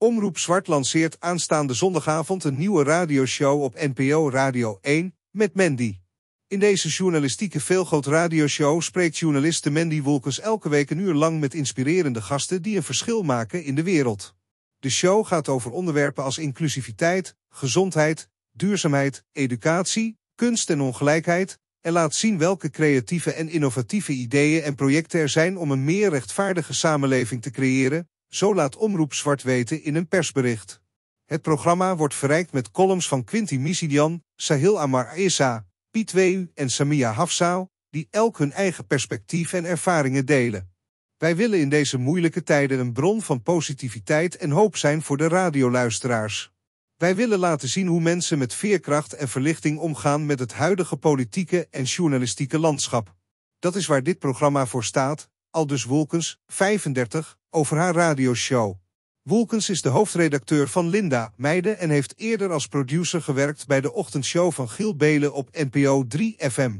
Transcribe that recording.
Omroep Zwart lanceert aanstaande zondagavond een nieuwe radioshow op NPO Radio 1 met Mandy. In deze journalistieke veelgoot radioshow spreekt journaliste Mandy Wolkers elke week een uur lang met inspirerende gasten die een verschil maken in de wereld. De show gaat over onderwerpen als inclusiviteit, gezondheid, duurzaamheid, educatie, kunst en ongelijkheid en laat zien welke creatieve en innovatieve ideeën en projecten er zijn om een meer rechtvaardige samenleving te creëren, zo laat Omroep Zwart weten in een persbericht. Het programma wordt verrijkt met columns van Quinty Misidian, Sahil Amar Aissa, Piet Weu en Samia Hafsaal, die elk hun eigen perspectief en ervaringen delen. Wij willen in deze moeilijke tijden een bron van positiviteit en hoop zijn voor de radioluisteraars. Wij willen laten zien hoe mensen met veerkracht en verlichting omgaan met het huidige politieke en journalistieke landschap. Dat is waar dit programma voor staat, aldus Wolkens, 35, over haar radioshow. Wolkens is de hoofdredacteur van Linda Meijden en heeft eerder als producer gewerkt bij de ochtendshow van Giel Belen op NPO 3 FM.